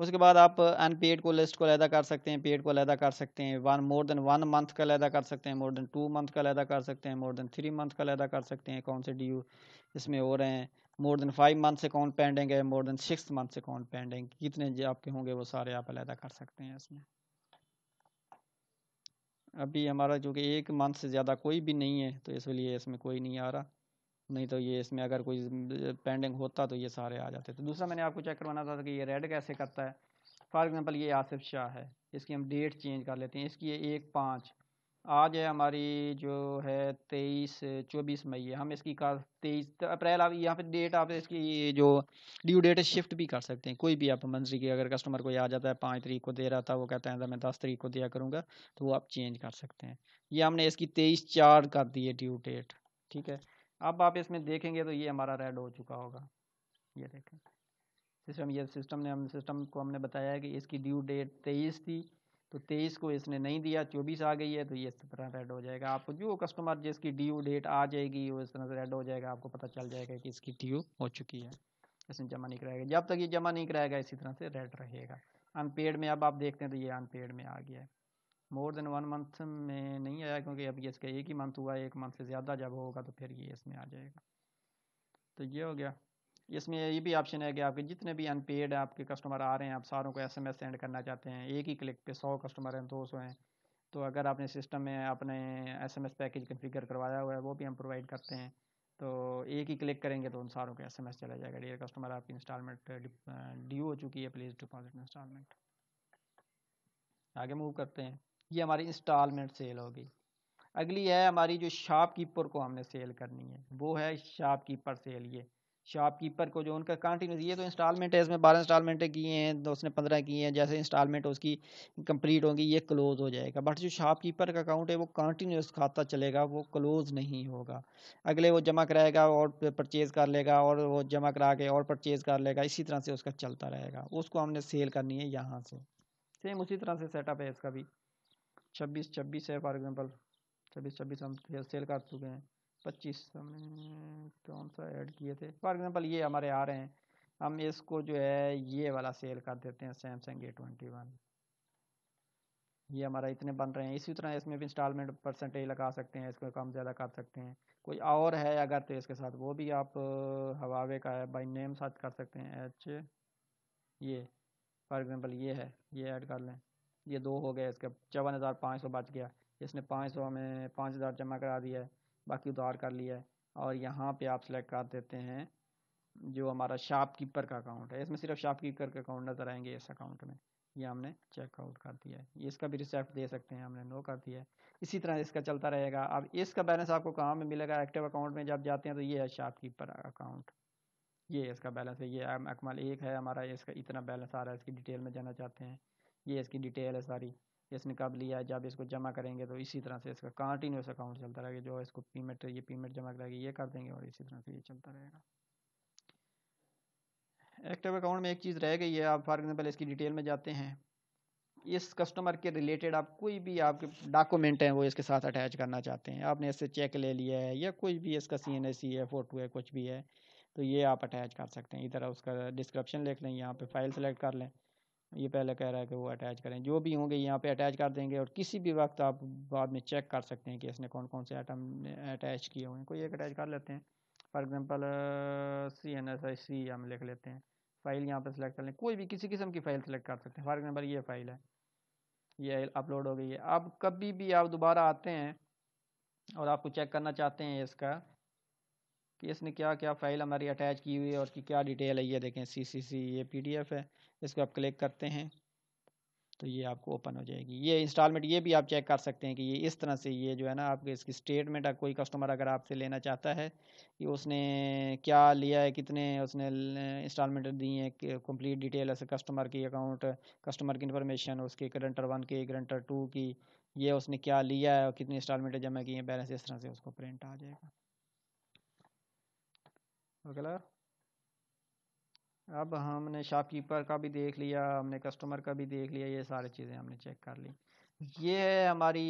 उसके बाद आप अनपेड को लिस्ट को अलहदा कर सकते हैं पेड को अलहदा कर सकते हैं one more than one month का अलहदा कर सकते हैं मोर देन टू मंथ का अलहदा कर सकते हैं मोर देन थ्री मंथ का अलहदा कर सकते हैं कौन से ड्यू इसमें हो रहे हैं मोर देन फाइव मंथ से कौन पेंडिंग है मोर देन सिक्स मंथ से कौन पेंडिंग कितने जो आपके होंगे वो सारे आप अलहदा कर सकते हैं इसमें अभी हमारा जो कि एक मंथ से ज़्यादा कोई भी नहीं है तो इसलिए इसमें कोई नहीं आ रहा नहीं तो ये इसमें अगर कोई पेंडिंग होता तो ये सारे आ जाते तो दूसरा मैंने आपको चेक करवाना था कि ये रेड कैसे करता है फॉर एग्ज़ाम्पल ये आसिफ शाह है इसकी हम डेट चेंज कर लेते हैं इसकी ये एक पाँच आज है हमारी जो है तेईस चौबीस मई है हम इसकी का तेईस अप्रैल आप यहाँ पे डेट आप इसकी जो ड्यू डेट शिफ्ट भी कर सकते हैं कोई भी आप मंजरी की अगर कस्टमर कोई आ जाता है पाँच तरीक को दे रहा था वो कहते हैं मैं दस तरीक को दिया करूँगा तो वो आप चेंज कर सकते हैं ये हमने इसकी तेईस चार कर दी है ड्यू डेट ठीक है अब आप इसमें देखेंगे तो ये हमारा रेड हो चुका होगा ये देखें सिस्टम ये सिस्टम ने हम सिस्टम को हमने बताया कि इसकी ड्यू डेट तेईस थी तो तेईस को इसने नहीं दिया चौबीस आ गई है तो ये इस तरह रेड हो जाएगा आपको जो कस्टमर जिसकी ड्यू डेट आ जाएगी वो इस तरह से रेड हो जाएगा आपको पता चल जाएगा कि इसकी ड्यू हो चुकी है इसने जमा नहीं कराएगा जब तक ये जमा नहीं कराएगा इसी तरह से रेड रहेगा अनपेड में अब आप देखते हैं तो ये अनपेड में आ गया है मोर देन वन मंथ में नहीं आया क्योंकि अब ये इसका एक ही मंथ हुआ है एक मंथ से ज़्यादा जब होगा तो फिर ये इसमें आ जाएगा तो ये हो गया इसमें ये भी ऑप्शन है कि आपके जितने भी अनपेड आपके कस्टमर आ रहे हैं आप सारों को एसएमएस सेंड करना चाहते हैं एक ही क्लिक पे सौ कस्टमर हैं दो सौ हैं तो अगर आपने सिस्टम में अपने एसएमएस पैकेज कन्फिगर करवाया हुआ है वो भी हम प्रोवाइड करते हैं तो एक ही क्लिक करेंगे तो उन सारों का एस चला जाएगा डेयर कस्टमर आपकी इंस्टॉलमेंट ड्यू uh, uh, हो चुकी है प्लीज़ डिपॉजिट इंस्टॉलमेंट आगे मूव करते हैं ये हमारी इंस्टॉलमेंट सेल होगी अगली है हमारी जो शॉपकीपर को हमने सेल करनी है वो है शॉपकीपर सेल ये शॉपकीपर को जो उनका कंटिन्यू ये तो इंस्टॉलमेंट है इसमें बारह इंस्टॉलमेंटें किए हैं तो उसने पंद्रह किए हैं जैसे इंस्टॉलमेंट उसकी कंप्लीट होगी ये क्लोज हो जाएगा बट जो शॉपकीपर का अकाउंट है वो कंटिन्यूस खाता चलेगा वो क्लोज नहीं होगा अगले वो जमा कराएगा और परचेज़ कर लेगा और वो जमा करा के और परचेज़ कर लेगा इसी तरह से उसका चलता रहेगा उसको हमने सेल करनी है यहाँ से सेम उसी तरह से सेटअप है इसका भी छब्बीस छब्बीस है फॉर एग्ज़ाम्पल छब्बीस छब्बीस हम सेल कर चुके हैं पच्चीस में कौन सा ऐड किए थे फॉर एग्ज़ाम्पल ये हमारे आ रहे हैं हम इसको जो है ये वाला सेल कर देते हैं सैमसंग ए ट्वेंटी वन ये हमारा इतने बन रहे हैं इसी तरह इसमें भी इंस्टॉलमेंट परसेंटेज लगा सकते हैं इसको कम ज़्यादा कर सकते हैं कोई और है अगर तो इसके साथ वो भी आप हवावे का है बाई नेम साथ कर सकते हैं एच ये फॉर एग्ज़ाम्पल ये है ये ऐड कर लें ये दो हो गए इसके चौवन हज़ार पाँच सौ बच गया इसने पाँच सौ हमें पाँच हज़ार जमा करा दिया है बाकी उधार तो कर लिया है और यहाँ पे आप सेलेक्ट कर देते हैं जो हमारा शॉप कीपर का अकाउंट है इसमें सिर्फ शॉप कीपर का अकाउंट नज़र आएंगे इस अकाउंट में ये हमने चेकआउट कर दिया है ये इसका भी रिसेप्ट दे सकते हैं हमने नो कर दिया है इसी तरह इसका चलता रहेगा अब इसका बैलेंस आपको कहाँ में मिलेगा एक्टिव अकाउंट में जब जाते हैं तो ये है शॉप कीपर अकाउंट ये इसका बैलेंस है ये अकमल एक है हमारा इसका इतना बैलेंस आ रहा है इसकी डिटेल में जाना चाहते हैं ये इसकी डिटेल है सारी इसने कब लिया है जब इसको जमा करेंगे तो इसी तरह से इसका कंटिन्यूस अकाउंट चलता रहेगा जो इसको पेमेंट ये पेमेंट जमा करेगी ये कर देंगे और इसी तरह से ये चलता रहेगा एक्टिव अकाउंट में एक चीज़ रह गई है आप फॉर एग्जाम्पल इसकी डिटेल में जाते हैं इस कस्टमर के रिलेटेड आप कोई भी आपके डॉक्यूमेंट हैं वो इसके साथ अटैच करना चाहते हैं आपने इससे चेक ले लिया है या कुछ भी इसका सी एन है फ़ोटो है कुछ भी है तो ये आप अटैच कर सकते हैं इधर उसका डिस्क्रिप्शन लिख लें यहाँ पे फाइल सेलेक्ट कर लें ये पहले कह रहा है कि वो अटैच करें जो भी होंगे यहाँ पे अटैच कर देंगे और किसी भी वक्त आप बाद में चेक कर सकते हैं कि इसने कौन कौन से आइटम अटैच किए हुए हैं कोई एक अटैच कर लेते हैं for example C N S I C हम लिख लेते हैं फ़ाइल यहाँ पर सिलेक्ट कर लें कोई भी किसी किस्म की फ़ाइल सेलेक्ट कर सकते हैं फॉर एग्ज़ाम्पल ये फ़ाइल है ये अपलोड हो गई है अब कभी भी आप दोबारा आते हैं और आपको चेक करना चाहते हैं इसका कि इसने क्या क्या फ़ाइल हमारी अटैच की हुई है और उसकी क्या डिटेल है ये देखें सी सी सी ये पी डी एफ है इसको आप क्लिक करते हैं तो ये आपको ओपन हो जाएगी ये इंस्टॉलमेंट ये भी आप चेक कर सकते हैं कि ये इस तरह से ये जो है ना आपके इसकी स्टेटमेंट कोई कस्टमर अगर आपसे लेना चाहता है कि उसने क्या लिया है कितने उसने इंस्टॉलमेंट दी है कंप्लीट डिटेल ऐसे कस्टमर की अकाउंट कस्टमर की इन्फॉर्मेशन उसके ग्रंटर वन के ग्रंटर टू की ये उसने क्या लिया है और कितनी इंस्टॉलमेंट जमा की है बैलेंस इस तरह से उसको प्रिंट आ जाएगा अगला अब हमने शॉपकीपर का भी देख लिया हमने कस्टमर का भी देख लिया ये सारी चीज़ें हमने चेक कर ली ये है हमारी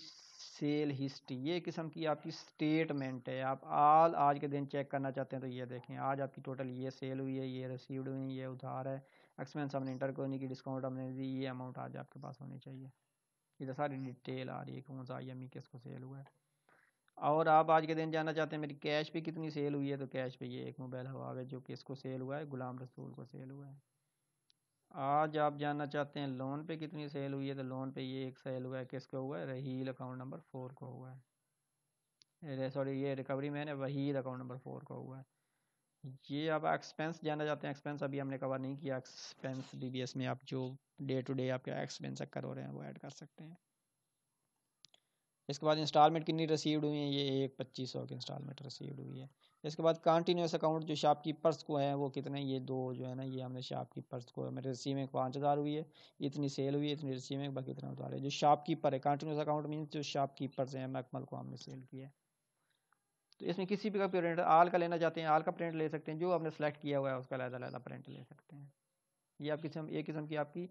सेल हिस्ट्री ये किस्म की आपकी स्टेटमेंट है आप आल आज के दिन चेक करना चाहते हैं तो ये देखें आज आपकी टोटल ये सेल हुई है ये रिसीव्ड हुई ये उधार है एक्सपेंस हमने इंटर करने की डिस्काउंट हमने दी ये अमाउंट आज आपके पास होनी चाहिए इधर तो सारी डिटेल आ रही है कौन सा आई एम ई किसको सेल हुआ है और आप आज के दिन जानना चाहते हैं मेरी कैश पे कितनी सेल हुई है तो कैश पे ये एक मोबाइल हवा है जो इसको सेल हुआ है गुलाम रसूल को सेल हुआ है आज आप जानना चाहते हैं लोन पे कितनी सेल हुई है तो लोन पे ये एक सेल हुआ है किसको हुआ है रहील अकाउंट नंबर फोर को हुआ है सॉरी ये रिकवरी मैन है वहील अकाउंट नंबर फोर को हुआ है ये आप एक्सपेंस जानना चाहते हैं एक्सपेंस अभी हमने कवर नहीं किया एक्सपेंस डी में आप जो डे टू डे आपके एक्सपेंस चक्कर हो रहे हैं वो ऐड कर सकते हैं इसके बाद इंस्टॉलमेंट कितनी रिसीव्ड हुई है ये एक पच्चीस सौ की इंस्टॉलमेंट रिसीव्ड हुई है इसके बाद कॉन्टीन्यूस अकाउंट जो शॉपकीपर्स को है वो कितने ये दो जो है ना ये हमने शॉपकीपर्स को मेरे रिसीविंग पाँच हज़ार हुई है इतनी सेल हुई है इतनी रिसीविंग बाकी इतना उतार है जो शॉपकीपर है कॉन्टीन्यूस अकाउंट मीन जो शॉपकीपर्स हैं मकमल को हमने सेल किया है तो इसमें किसी भी का प्रिंट आल का लेना चाहते हैं आल का प्रिंट ले सकते हैं जो आपने सेलेक्ट किया हुआ है उसका अलहदा अलहदा प्रिंट ले सकते हैं ये आप किस्म ये किस्म की आपकी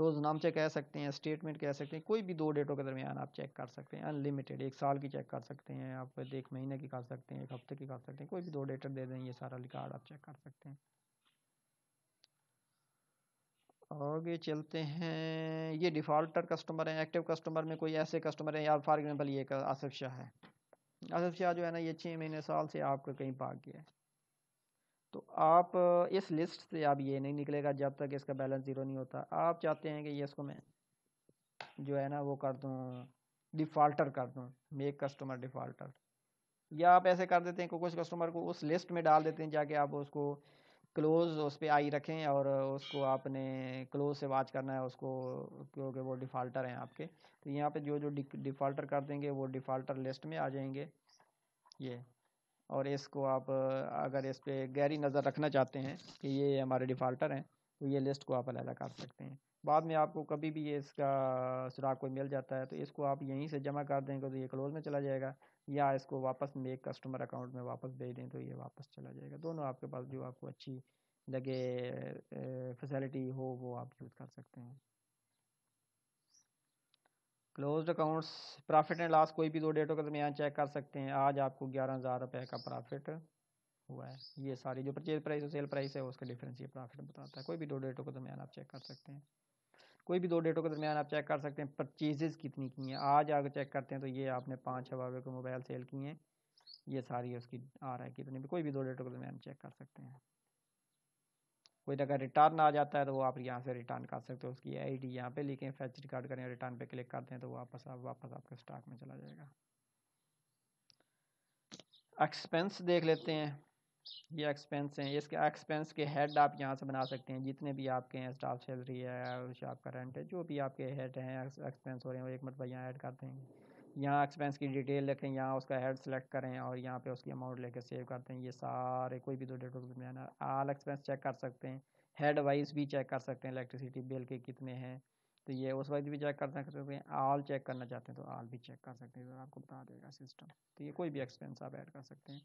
रोज़नामचे कह सकते हैं स्टेटमेंट कह सकते हैं कोई भी दो डेटों के दरमियान आप चेक कर सकते हैं अनलिमिटेड एक साल की चेक कर सकते हैं आप एक महीने की कर सकते हैं एक हफ्ते की कर सकते हैं कोई भी दो डेटर दे दें ये सारा रिकॉर्ड आप चेक कर सकते हैं आगे चलते हैं ये डिफ़ॉल्टर कस्टमर हैं एक्टिव कस्टमर में कोई ऐसे कस्टमर हैं यार फॉर एग्जांपल ये आसिफ शाह है आसिफ शाह जो है ना ये छः महीने साल से आपका कहीं भाग गया है तो आप इस लिस्ट से आप ये नहीं निकलेगा जब तक इसका बैलेंस ज़ीरो नहीं होता आप चाहते हैं कि ये इसको मैं जो है ना वो कर दूँ डिफ़ाल्टर कर दूँ मेक कस्टमर डिफ़ाल्टर या आप ऐसे कर देते हैं कि कुछ कस्टमर को उस लिस्ट में डाल देते हैं जाके आप उसको क्लोज़ उस पर आई रखें और उसको आपने क्लोज़ से वाच करना है उसको क्योंकि वो डिफ़ाल्टर हैं आपके तो यहाँ पे जो जो डिफ़ाल्टर कर देंगे वो डिफ़ाल्टर लिस्ट में आ जाएंगे ये और इसको आप अगर इस पर गहरी नज़र रखना चाहते हैं कि ये हमारे डिफ़ाल्टर हैं तो ये लिस्ट को आप अलग कर सकते हैं बाद में आपको कभी भी ये इसका सुराग कोई मिल जाता है तो इसको आप यहीं से जमा कर देंगे तो ये क्लोज में चला जाएगा या इसको वापस मेक कस्टमर अकाउंट में वापस भेज दें तो ये वापस चला जाएगा दोनों आपके पास जो आपको अच्छी लगे फैसिलिटी हो वो आप यूज़ कर सकते हैं close accounts profit and loss कोई भी दो डेटों के दरमियान चेक कर सकते हैं आज आपको ग्यारह हज़ार रुपये का प्रॉफिट हुआ है ये सारी जो परचेज प्राइस और सेल प्राइस है उसका डिफरेंस ये प्रॉफिट बताता है कोई भी दो डेटों के दरमियान आप चेक कर सकते हैं कोई भी दो डेटों के दरमियान आप चेक कर सकते हैं परचेजेज़ कितनी की हैं आज अगर चेक करते हैं तो ये आपने पाँच हवा को मोबाइल सेल किए हैं ये सारी उसकी आ रहा है कितनी भी कोई भी दो डेटों के दरमियान चेक कर सकते हैं कोई तो अगर रिटर्न आ जाता है तो वो आप यहाँ से रिटर्न कर सकते हो उसकी आई डी यहाँ पर लिखें फैच रिकॉर्ड करें रिटर्न पे क्लिक करते हैं तो वापस आप वापस आपके स्टॉक में चला जाएगा एक्सपेंस देख लेते हैं ये एक्सपेंस हैं इसके एक्सपेंस के हेड आप यहाँ से बना सकते हैं जितने भी आपके हैं स्टाफ सैलरी है आपका रेंट है जो भी आपके हेड हैं एक्सपेंस हो रहे हैं वो एक मरतबा यहाँ ऐड कर देंगे यहाँ एक्सपेंस की डिटेल लिखें यहाँ उसका हेड सेलेक्ट करें और यहाँ पे उसकी अमाउंट लेकर सेव करते हैं ये सारे कोई भी दो डेटों के दरमियान आल एक्सपेंस चेक कर सकते हैं हेड वाइज भी चेक कर सकते हैं इलेक्ट्रिसिटी बिल के कितने हैं तो ये उस वाइज भी चेक कर सकते हैं आल चेक करना चाहते हैं तो आल भी चेक कर सकते हैं तो आपको बता देगा सिस्टम तो ये कोई भी एक्सपेंस आप ऐड कर सकते हैं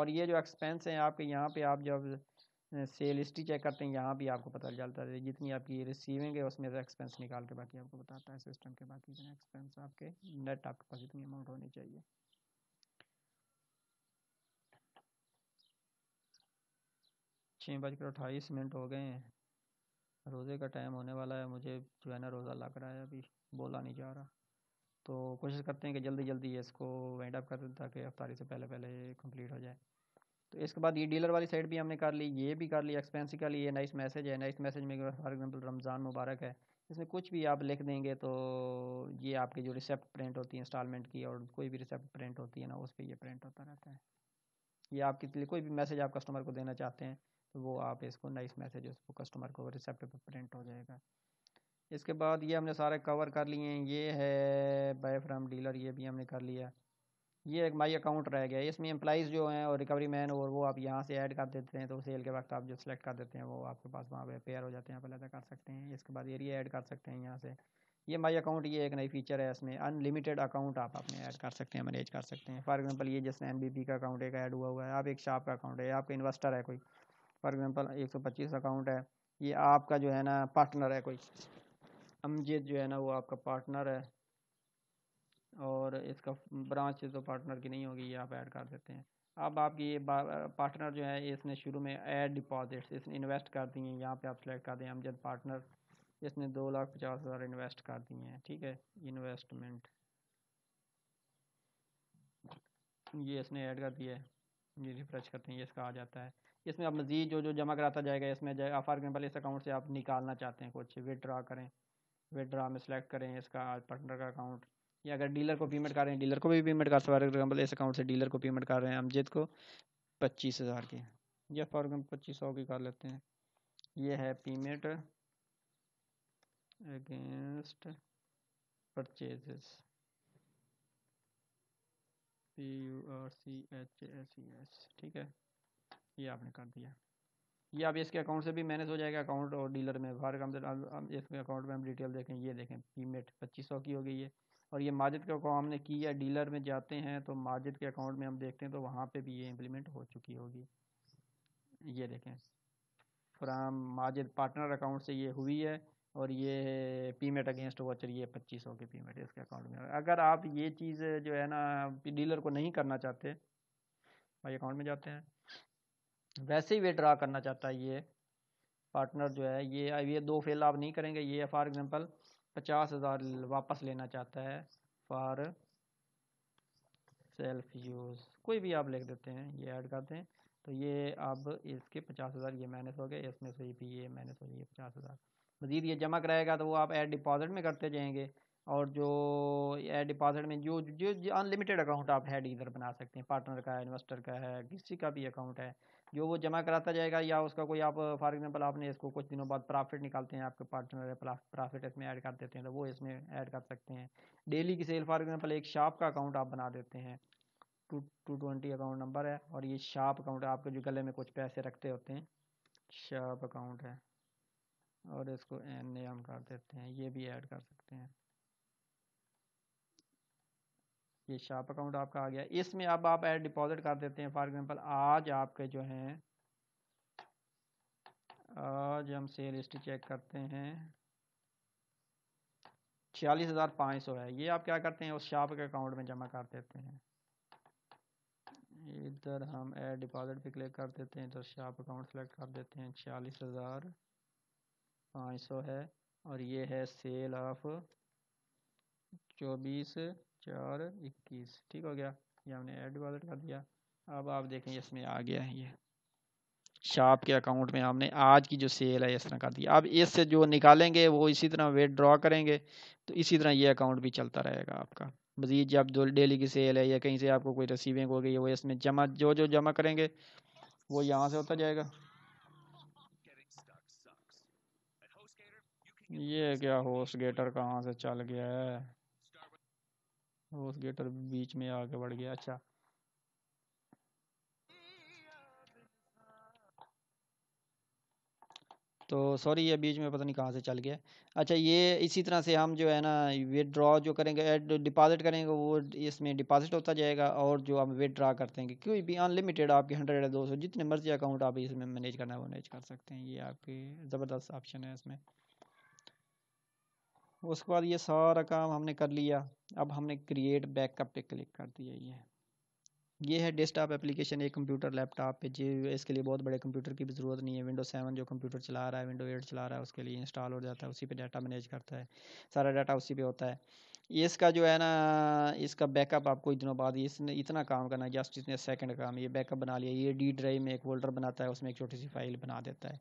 और ये जो एक्सपेंस हैं आपके यहाँ पर आप जब सेल हिस्ट्री चेक करते हैं यहाँ भी आपको पता चलता है जितनी आपकी रिसीविंग है उसमें से एक्सपेंस निकाल के बाकी आपको बताता है सिस्टम के बाकी इतने एक्सपेंस आपके नेट आपके पास इतनी अमाउंट होनी चाहिए छः बजकर अट्ठाईस मिनट हो गए हैं रोज़े का टाइम होने वाला है मुझे जो है ना रोज़ा लग रहा है अभी बोला नहीं जा रहा तो कोशिश करते हैं कि जल्दी जल्दी इसको वाइंड अप कर दें ताकि अफ्तारी से पहले पहले कंप्लीट हो जाए तो इसके बाद ये डीलर वाली साइड भी हमने कर ली ये भी कर ली एक्सपेंसिव ली लिए नाइस मैसेज है नाइस मैसेज में फॉर एग्जांपल रमज़ान मुबारक है इसमें कुछ भी आप लिख देंगे तो ये आपकी जो रिसेप्ट प्रिंट होती है इंस्टॉलमेंट की और कोई भी रिसेप्ट प्रिंट होती है ना उस पर ये प्रिंट होता रहता है ये आपके लिए कोई भी मैसेज आप कस्टमर को देना चाहते हैं तो वो आप इसको नाइस मैसेज उसको कस्टमर को रिसेप्ट पर प्रिंट हो जाएगा इसके बाद ये हमने सारे कवर कर लिए हैं ये है बाय फ्रॉम डीलर ये भी हमने कर लिया ये एक माई अकाउंट रह गया इसमें एम्प्लाइज़ जो हैं और रिकवरी मैन और वो आप यहाँ से ऐड कर देते हैं तो सेल के वक्त आप जो सिलेक्ट कर देते हैं वो आपके पास वहाँ पे पेयर हो जाते हैं आप अलग कर सकते हैं इसके बाद एरिया ऐड कर सकते हैं यहाँ से ये माई अकाउंट ये एक नई फीचर है इसमें अनलिमिटेड अकाउंट आप अपने ऐड कर सकते हैं मैनेज कर सकते हैं फॉर एग्जाम्पल ये जिसने एम का अकाउंट एक ऐड हुआ हुआ है आप एक शॉप का अकाउंट है आपका इन्वेस्टर है कोई फॉर एग्ज़ाम्पल एक अकाउंट है ये आपका जो है ना पार्टनर है कोई अमजद जो है ना वो आपका पार्टनर है और इसका ब्रांच तो पार्टनर की नहीं होगी ये आप ऐड कर देते हैं अब आपकी ये पार्टनर जो है इसने शुरू में एड डिपॉजिट्स इसने इन्वेस्ट कर दिए हैं यहाँ पे आप सेलेक्ट कर दें हम जब पार्टनर इसने दो लाख पचास हज़ार इन्वेस्ट कर दिए हैं ठीक है इन्वेस्टमेंट ये इसने ऐड कर दिया है ये रिफ्रेश करते हैं ये इसका आ जाता है इसमें आप मज़ीद जो जो जमा कराता जाएगा इसमें जाएगा फॉर एग्जाम्पल इस अकाउंट से आप निकालना चाहते हैं कुछ विदड्रा करें विदड्रा में सेलेक्ट करें इसका पार्टनर का अकाउंट या अगर डीलर को पेमेंट कर रहे हैं डीलर को भी पेमेंट कर सकते हैं फॉर एग्जाम्पल इस अकाउंट से डीलर को पेमेंट कर रहे हैं अमजद को पच्चीस हज़ार की या फॉर एग्जाम्पल पच्चीस सौ की कर लेते हैं ये है payment against purchase P U R C H S E S e ठीक है ये आपने कर दिया ये आप इसके अकाउंट से भी मैनेज हो जाएगा अकाउंट और डीलर में फॉर एग्जाम्पल इसके अकाउंट में हम डिटेल देखें ये देखें पेमेंट पच्चीस सौ की हो गई है और ये माजिद के अकाउंट हमने की डीलर में जाते हैं तो माजिद के अकाउंट में हम देखते हैं तो वहाँ पे भी ये इम्प्लीमेंट हो चुकी होगी ये देखें फ्राम माजिद पार्टनर अकाउंट से ये हुई है और ये पेमेंट अगेंस्ट वाचर ये पच्चीस सौ के पेमेंट इसके अकाउंट में अगर आप ये चीज़ जो है ना डीलर को नहीं करना चाहते भाई अकाउंट में जाते हैं वैसे ही विड्रा करना चाहता है ये पार्टनर जो है ये ये दो फेल आप नहीं करेंगे ये फॉर एग्जांपल पचास हज़ार वापस लेना चाहता है फॉर सेल्फ यूज़ कोई भी आप लिख देते हैं ये ऐड करते हैं तो ये अब इसके पचास हज़ार ये माइनस हो गए इसमें से भी ये माइनस हो ये पचास हज़ार मज़ीद ये जमा कराएगा तो वो आप एड डिपॉजिट में करते जाएंगे और जो एड डिपॉजिट में जो जो अनलिमिटेड अकाउंट आप हेड इधर बना सकते हैं पार्टनर का इन्वेस्टर का है किसी का भी अकाउंट है जो वो जमा कराता जाएगा या उसका कोई आप फॉर एग्जांपल मतलब आपने इसको कुछ दिनों बाद प्रॉफिट निकालते हैं आपके पार्टनर है प्रॉफिट इसमें ऐड कर देते हैं तो वो इसमें ऐड कर सकते हैं डेली की सेल फॉर एग्जांपल एक शॉप मतलब का अकाउंट आप बना देते हैं two two twenty account number है और ये शॉप अकाउंट है आपके जो गले में कुछ पैसे रखते होते हैं शॉप अकाउंट है और इसको एन ए हम कर देते हैं ये भी ऐड कर सकते हैं ये शॉप अकाउंट आपका आ गया इसमें अब आप एड डिपॉजिट कर देते हैं फॉर एग्जांपल आज आपके जो हैं आज हम सेल हिस्ट्री चेक करते हैं छियालीस हज़ार पाँच सौ है ये आप क्या करते हैं उस शॉप के अकाउंट में जमा कर देते हैं इधर हम एड डिपॉजिट पे क्लिक कर देते हैं इधर शॉप अकाउंट सेलेक्ट कर देते हैं छियालीस हज़ार पाँच सौ है और ये है सेल ऑफ चौबीस चार इक्कीस ठीक हो गया ये हमने ऐड वाला कर दिया अब आप देखें इसमें आ गया है ये शॉप के अकाउंट में हमने आज की जो सेल है इस तरह कर दी अब इससे जो निकालेंगे वो इसी तरह वेट ड्रॉ करेंगे तो इसी तरह ये अकाउंट भी चलता रहेगा आपका मज़ीद जब जो डेली की सेल है या कहीं से आपको कोई रसीविंग हो गई है वो इसमें जमा जो जो जमा करेंगे वो यहाँ से होता जाएगा ये क्या होस्ट गेटर कहाँ से चल गया है वो गेटर बीच में आगे बढ़ गया अच्छा तो सॉरी ये बीच में पता नहीं कहाँ से चल गया अच्छा ये इसी तरह से हम जो है ना विदड्रॉ जो करेंगे एड डिपॉजिट करेंगे वो इसमें डिपॉजिट होता जाएगा और जो हम विदड्रा करते हैं कोई भी अनलिमिटेड आपके हंड्रेड या दो सौ जितने मर्जी अकाउंट आप इसमें मैनेज करना है वो मैनेज कर सकते हैं ये आपके ज़बरदस्त ऑप्शन है इसमें उसके बाद ये सारा काम हमने कर लिया अब हमने क्रिएट बैकअप पे क्लिक कर दिया ये ये है डेस्कटॉप एप्लीकेशन एक कंप्यूटर लैपटॉप पे जी इसके लिए बहुत बड़े कंप्यूटर की भी ज़रूरत नहीं है विंडो सेवन जो कंप्यूटर चला रहा है विंडो एट चला रहा है उसके लिए इंस्टॉल हो जाता है उसी पे डाटा मैनेज करता है सारा डाटा उसी पे होता है ये इसका जो है ना इसका बैकअप आपको दिनों बाद इसने इतना काम करना है जस्ट इसने सेकंड काम ये बैकअप बना लिया ये डी ड्राइव में एक फोल्डर बनाता है उसमें एक छोटी सी फाइल बना देता है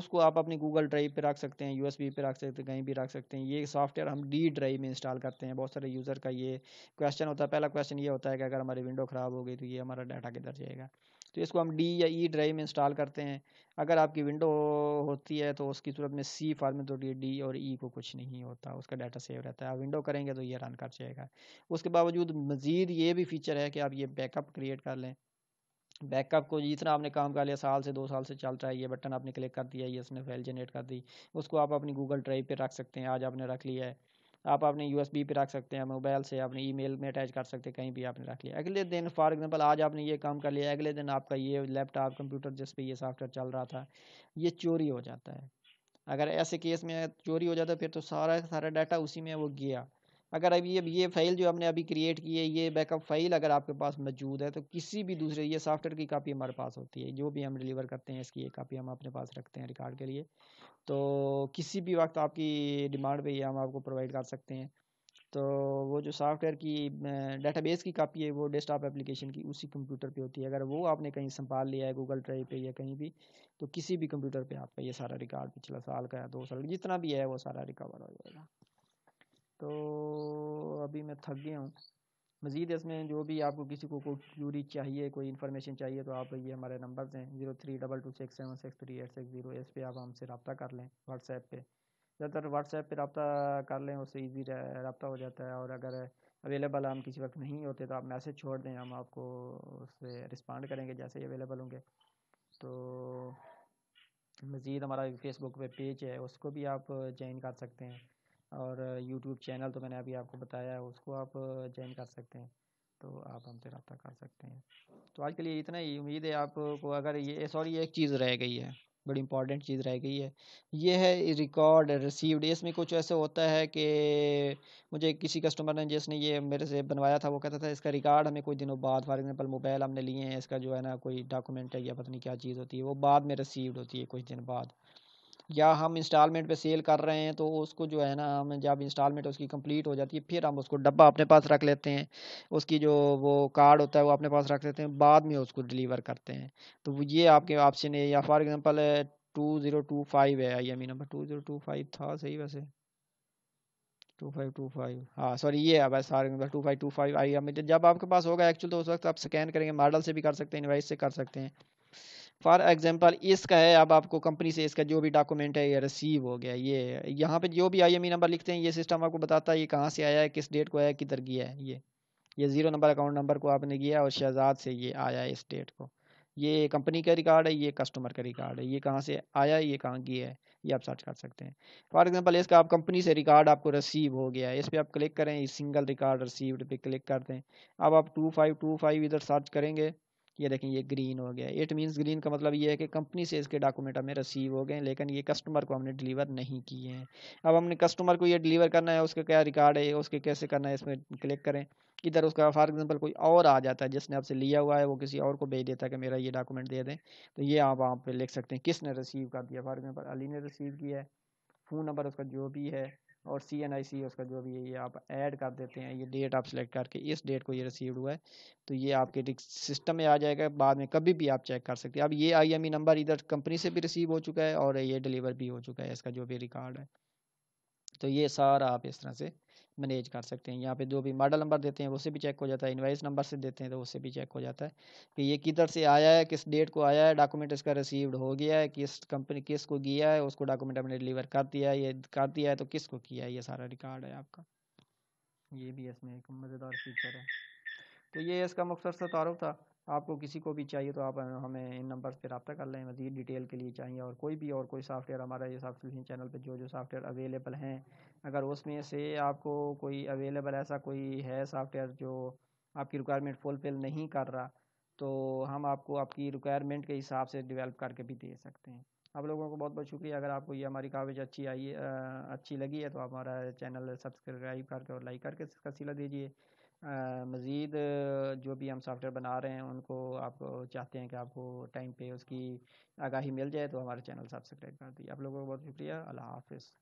उसको आप अपनी गूगल ड्राइव पे रख सकते हैं यूएसबी पे रख सकते हैं कहीं भी रख सकते हैं ये सॉफ्टवेयर हम डी ड्राइव में इंस्टॉल करते हैं बहुत सारे यूज़र का ये क्वेश्चन होता है पहला क्वेश्चन ये होता है कि अगर हमारी विंडो ख़राब हो गई तो ये हमारा डाटा किधर जाएगा तो इसको हम डी या ई e ड्राइव में इंस्टॉल करते हैं अगर आपकी विंडो होती है तो उसकी सूरत में सी फॉर्मेट होती है डी और ई e को कुछ नहीं होता उसका डाटा सेव रहता है आप विंडो करेंगे तो ये रन कर जाएगा उसके बावजूद मज़ीद ये भी फीचर है कि आप ये बैकअप क्रिएट कर लें बैकअप को जितना आपने काम कर लिया साल से दो साल से चल रहा है ये बटन आपने क्लिक कर दिया ये इसने फाइल जनरेट कर दी उसको आप अपनी गूगल ड्राइव पर रख सकते हैं आज आपने रख लिया है आप अपने यू पे रख सकते हैं मोबाइल से अपने ईमेल में अटैच कर सकते हैं कहीं भी आपने रख लिया अगले दिन फॉर एग्जांपल आज आपने ये काम कर लिया अगले दिन आपका ये लैपटॉप कंप्यूटर जिस पे ये सॉफ्टवेयर चल रहा था ये चोरी हो जाता है अगर ऐसे केस में चोरी हो जाता फिर तो सारा सारा डाटा उसी में वो गया अगर अभी अब ये फाइल जो हमने अभी क्रिएट की है ये बैकअप फाइल अगर आपके पास मौजूद है तो किसी भी दूसरे ये सॉफ्टवेयर की कापी हमारे पास होती है जो भी हम डिलीवर करते हैं इसकी ये कापी हम अपने पास रखते हैं रिकॉर्ड के लिए तो किसी भी वक्त आपकी डिमांड पे ये हम आपको प्रोवाइड कर सकते हैं तो वो जो सॉफ्टवेयर की डेटाबेस की कापी है वो डेस्कटॉप एप्लीकेशन की उसी कंप्यूटर पे होती है अगर वो आपने कहीं संभाल लिया है गूगल ड्राइव पे या कहीं भी तो किसी भी कंप्यूटर पे आपका ये सारा रिकॉर्ड पिछला साल का या दो साल जितना भी है वो सारा रिकवर हो जाएगा तो अभी मैं थक गया हूँ मज़ीद इसमें जो भी आपको किसी को कोई क्यूरी चाहिए कोई इन्फॉर्मेशन चाहिए तो आप ये हमारे नंबर्स हैं zero three double two six seven six three eight six zero इस पर आप हमसे रबता कर लें व्हाट्सएप पर ज़्यादातर व्हाट्सएप पर रबता कर लें उससे ईजी रबता हो जाता है और अगर अवेलेबल हम किसी वक्त नहीं होते तो आप मैसेज छोड़ दें हम आपको उससे रिस्पॉन्ड करेंगे जैसे ही अवेलेबल होंगे तो मज़ीद हमारा फेसबुक पर पेज है उसको भी आप ज्वाइन कर सकते हैं और यूट्यूब चैनल तो मैंने अभी आपको बताया है उसको आप ज्वाइन कर सकते हैं तो आप हमसे रब्ता कर सकते हैं तो आज के लिए इतना ही उम्मीद है आपको अगर ये सॉरी एक चीज़ रह गई है बड़ी इंपॉर्टेंट चीज़ रह गई है ये है रिकॉर्ड रिसीव्ड इसमें कुछ ऐसे होता है कि मुझे किसी कस्टमर ने जिसने ये मेरे से बनवाया था वो कहता था इसका रिकॉर्ड हमें कुछ दिनों बाद फॉर एग्जांपल मोबाइल हमने लिए हैं इसका जो है ना कोई डॉक्यूमेंट है या पता नहीं क्या चीज़ होती है वो बाद में रिसीव्ड होती है कुछ दिन बाद या हम इंस्टॉलमेंट पे सेल कर रहे हैं तो उसको जो है ना हम जब इंस्टॉलमेंट उसकी कंप्लीट हो जाती है फिर हम उसको डब्बा अपने पास रख लेते हैं उसकी जो वो कार्ड होता है वो अपने पास रख लेते हैं बाद में उसको डिलीवर करते हैं तो ये आपके ऑप्शन है या for example two zero two five है I M E number two zero two five था सही वैसे टू फाइव टू फाइव हाँ सॉरी ये है बस सारे two five two five I M जब आपके पास होगा एक्चुअल तो उस वक्त आप स्कैन करेंगे मॉडल से भी कर सकते हैं इन्वाइस से कर सकते हैं फॉर एग्ज़ाम्पल इसका है अब आपको कंपनी से इसका जो भी डॉक्यूमेंट है ये रिसीव हो गया ये यहाँ पे जो भी आई नंबर e लिखते हैं ये सिस्टम आपको बताता है ये कहाँ से आया है किस डेट को आया किधर गया है ये ये ज़ीरो नंबर अकाउंट नंबर को आपने किया और शहजाद से ये आया इस डेट को ये कंपनी का रिकॉर्ड है ये कस्टमर का रिकॉर्ड है ये कहाँ से आया है ये कहाँ गया है ये आप सर्च कर सकते हैं फॉर एग्ज़ाम्पल इसका आप कंपनी से रिकॉर्ड आपको रिसीव हो गया है इस पर आप क्लिक करें सिंगल रिकॉर्ड रिसीव्ड पे क्लिक कर दें अब आप टू फाइव टू फाइव इधर सर्च करेंगे ये देखें ये ग्रीन हो गया इट मीन्स ग्रीन का मतलब ये है कि कंपनी से इसके डॉक्यूमेंट हमें रिसीव हो गए लेकिन ये कस्टमर को हमने डिलीवर नहीं किए हैं अब हमने कस्टमर को ये डिलीवर करना है उसका क्या रिकॉर्ड है उसके कैसे करना है इसमें क्लिक करें इधर उसका फॉर एग्जांपल कोई और आ जाता है जिसने आपसे लिया हुआ है वो किसी और को भेज देता है कि मेरा ये डॉक्यूमेंट दे दें तो ये आप वहाँ पर लिख सकते हैं किसने रिसीव कर दिया फॉर एग्ज़ाम्पल अली ने रिसीव किया है फ़ोन नंबर उसका जो भी है और सी एन आई सी उसका जो भी है ये आप ऐड कर देते हैं ये डेट आप सेलेक्ट करके इस डेट को ये रिसीव्ड हुआ है तो ये आपके सिस्टम में आ जाएगा बाद में कभी भी आप चेक कर सकते हैं अब ये आई एम ई नंबर इधर कंपनी से भी रिसीव हो चुका है और ये डिलीवर भी हो चुका है इसका जो भी रिकॉर्ड है तो ये सारा आप इस तरह से मैनेज कर सकते हैं यहाँ पे जो भी मॉडल नंबर देते हैं उससे भी चेक हो जाता है इन्वाइस नंबर से देते हैं तो उससे भी चेक हो जाता है कि ये किधर से आया है किस डेट को आया है डॉक्यूमेंट इसका रिसीव्ड हो गया है किस कंपनी किस को किया है उसको डॉक्यूमेंट हमने डिलीवर कर दिया है ये कर दिया है तो किस को किया है ये सारा रिकॉर्ड है आपका ये भी इसमें एक मज़ेदार फीचर है तो ये इसका मकसद से तारुफ था आपको किसी को भी चाहिए तो आप हमें इन नंबर पर रबा कर लें मज़ीद डिटेल के लिए चाहिए और कोई भी और कोई सॉफ्टवेयर हमारा ये सॉफ्टवेयर चैनल पर जो जो सॉफ्टवेयर अवेलेबल हैं अगर उसमें से आपको कोई अवेलेबल ऐसा कोई है सॉफ्टवेयर जो आपकी रिक्वायरमेंट फुलफ़िल नहीं कर रहा तो हम आपको आपकी रिक्वायरमेंट के हिसाब से डेवलप करके भी दे सकते हैं आप लोगों को बहुत बहुत शुक्रिया अगर आपको ये हमारी काविज अच्छी आई है अच्छी लगी है तो आप हमारा चैनल सब्सक्राइब करके और लाइक करके इसका सिला दीजिए मज़ीद जो भी हम सॉफ्टवेयर बना रहे हैं उनको आप चाहते हैं कि आपको टाइम पे उसकी आगाही मिल जाए तो हमारे चैनल सब्सक्राइब कर दीजिए आप लोगों को बहुत शुक्रिया अल्लाह हाफिज़